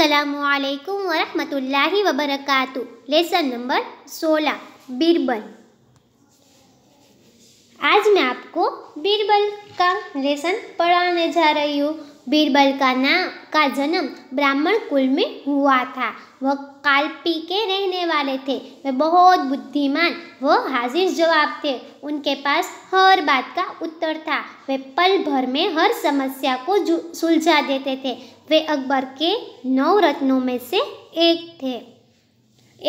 असलकम वरहमल वबरक lesson number 16 Birbal आज मैं आपको बीरबल का लेसन पढ़ाने जा रही हूँ बीरबल का नाम का जन्म ब्राह्मण कुल में हुआ था वह कालपी के रहने वाले थे वे बहुत बुद्धिमान व हाजिर जवाब थे उनके पास हर बात का उत्तर था वे पल भर में हर समस्या को सुलझा देते थे वे अकबर के नौ रत्नों में से एक थे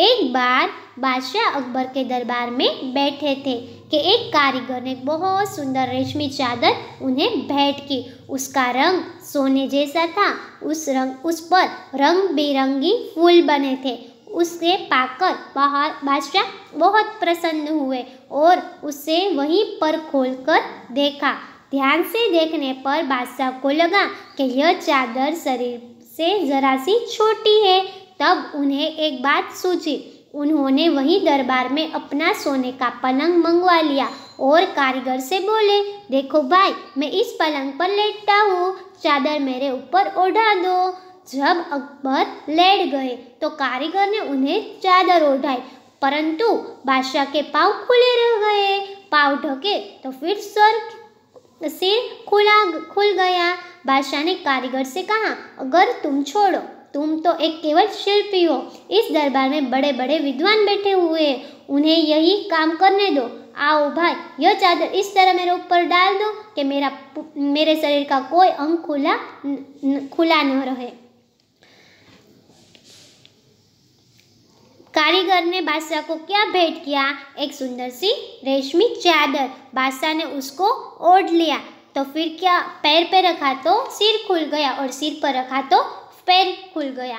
एक बार बादशाह अकबर के दरबार में बैठे थे कि एक कारीगर ने बहुत सुंदर रेशमी चादर उन्हें भेंट की उसका रंग सोने जैसा था उस रंग उस पर रंग बिरंगी फूल बने थे उसे पाकर बादशाह बहुत प्रसन्न हुए और उसे वहीं पर खोलकर देखा ध्यान से देखने पर बादशाह को लगा कि यह चादर शरीर से जरा सी छोटी है तब उन्हें एक बात सूझी उन्होंने वही दरबार में अपना सोने का पलंग मंगवा लिया और कारीगर से बोले देखो भाई मैं इस पलंग पर लेटता हूँ चादर मेरे ऊपर ओढ़ा दो जब अकबर लेट गए तो कारीगर ने उन्हें चादर ओढ़ाई परंतु बादशाह के पाँव खुले रह गए पाँव ढके तो फिर सर सिर खुला खुल गया बादशाह ने कारीगर से कहा अगर तुम छोड़ो तुम तो एक केवल शिल्पी हो इस दरबार में बड़े बड़े विद्वान बैठे हुए हैं उन्हें यही काम करने दो आओ भाई यह चादर इस तरह मेरे ऊपर डाल दो कि मेरा मेरे शरीर का कोई अंग खुला न, न, खुला न रहे कारीगर ने बादशाह को क्या भेंट किया एक सुंदर सी रेशमी चादर बादशाह ने उसको ओढ़ लिया तो फिर क्या पैर पे रखा तो सिर खुल गया और सिर पर रखा तो पैर खुल गया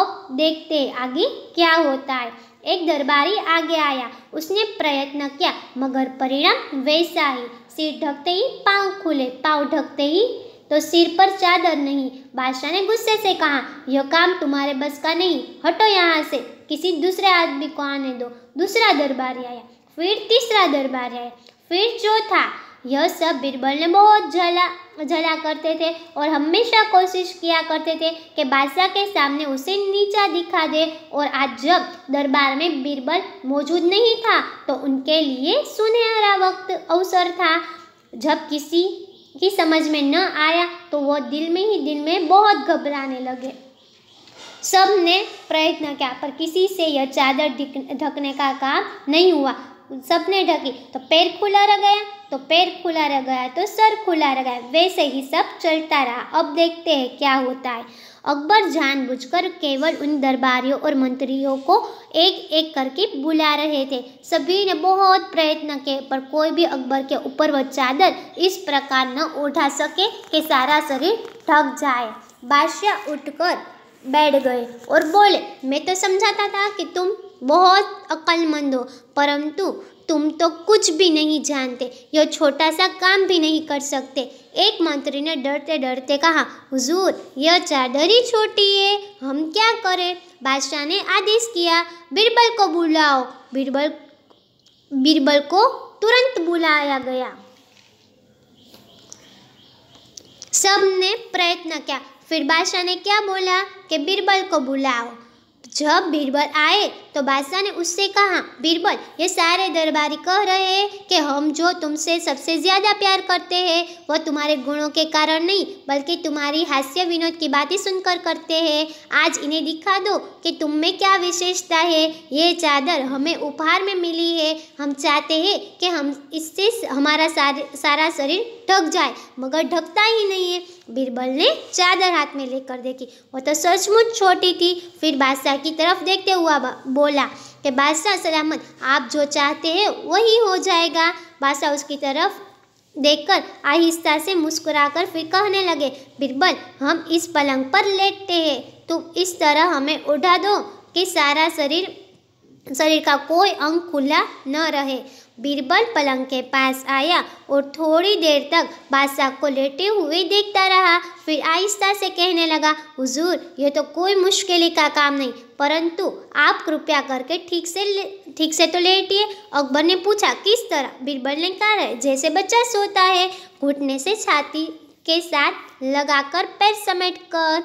अब देखते आगे क्या होता है एक दरबारी आगे आया उसने प्रयत्न किया मगर परिणाम वैसा ही सिर ढकते ही पाँव खुले पाँव ढकते ही तो सिर पर चादर नहीं बादशाह ने गुस्से से कहा यह काम तुम्हारे बस का नहीं हटो यहाँ से किसी दूसरे आदमी को आने दो दूसरा दरबारी आया फिर तीसरा दरबारी आया फिर चौथा यह सब बीरबल ने बहुत जला जला करते थे और हमेशा कोशिश किया करते थे कि बादशाह के सामने उसे नीचा दिखा दे और आज जब दरबार में बीरबल मौजूद नहीं था तो उनके लिए सुनहरा वक्त अवसर था जब किसी ही समझ में न आया तो वो दिल में ही दिल में बहुत घबराने लगे सब ने प्रयत्न किया पर किसी से यह चादर ढकने का काम नहीं हुआ सबने ढकी तो पैर खुला रह गया तो पैर खुला रह गया तो सर खुला रह गया वैसे ही सब चलता रहा अब देखते हैं क्या होता है अकबर जानबूझकर केवल उन दरबारियों और मंत्रियों को एक एक करके बुला रहे थे सभी ने बहुत प्रयत्न किए पर कोई भी अकबर के ऊपर वह चादर इस प्रकार न उठा सके कि सारा शरीर ढक जाए बादशाह उठकर बैठ गए और बोले मैं तो समझाता था कि तुम बहुत अक्लमंद हो परंतु तुम तो कुछ भी नहीं जानते यह छोटा सा काम भी नहीं कर सकते एक मंत्री ने डरते डरते कहा हुजूर यह चादर ही छोटी है हम क्या करें बादशाह ने आदेश किया बीरबल को बुलाओ बीरबल बीरबल को तुरंत बुलाया गया सब ने प्रयत्न किया फिर बादशाह ने क्या बोला कि बीरबल को बुलाओ जब बीरबल आए तो बादशाह ने उससे कहा बीरबल ये सारे दरबारी कह रहे हैं कि हम जो तुमसे सबसे ज़्यादा प्यार करते हैं वह तुम्हारे गुणों के कारण नहीं बल्कि तुम्हारी हास्य विनोद की बातें सुनकर करते हैं आज इन्हें दिखा दो कि तुम में क्या विशेषता है ये चादर हमें उपहार में मिली है हम चाहते हैं कि हम इससे हमारा सारा शरीर ढक जाए मगर ढकता ही नहीं है बीरबल ने चादर हाथ में लेकर देखी वह तो सचमुच छोटी थी फिर बादशाह की तरफ देखते हुआ बोला कि बादशाह सलामत आप जो चाहते हैं वही हो जाएगा बादशाह उसकी तरफ देखकर आहिस्ता से मुस्कुराकर फिर कहने लगे बिरबल हम इस पलंग पर लेटते हैं तुम इस तरह हमें उठा दो कि सारा शरीर शरीर का कोई अंग खुला न रहे बीरबल पलंग के पास आया और थोड़ी देर तक बादशाह को लेटे हुए देखता रहा फिर आहिस्ता से कहने लगा हुजूर यह तो कोई मुश्किल का काम नहीं परंतु आप कृपया करके ठीक से ठीक से तो लेटिए अकबर ने पूछा किस तरह बीरबल ने कहा जैसे बच्चा सोता है घुटने से छाती के साथ लगाकर पैर समेट कर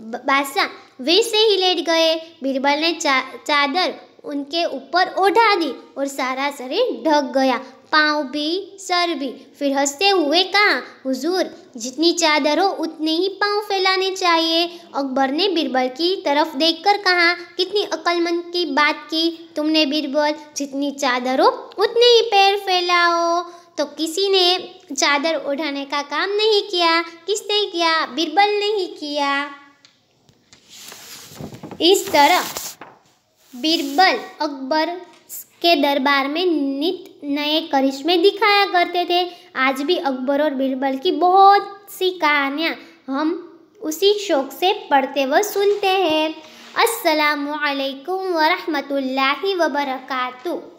बादशाह वैसे ही लेट गए बीरबल ने चा, चादर उनके ऊपर ओढ़ा दी और सारा शरीर ढक गया पाँव भी सर भी फिर हंसते हुए कहा हुजूर जितनी चादर हो उतने ही पाँव फैलाने चाहिए अकबर ने बीरबल की तरफ देखकर कहा कितनी अक्लमंद की बात की तुमने बीरबल जितनी चादर हो उतने ही पैर फैलाओ तो किसी ने चादर ओढ़ाने का काम नहीं किया किसने किया बीरबल ने ही किया इस तरह बीरबल अकबर के दरबार में नित नए करिश्मे दिखाया करते थे आज भी अकबर और बीरबल की बहुत सी कहानियाँ हम उसी शौक से पढ़ते व सुनते हैं असलकम वरहमल वर्का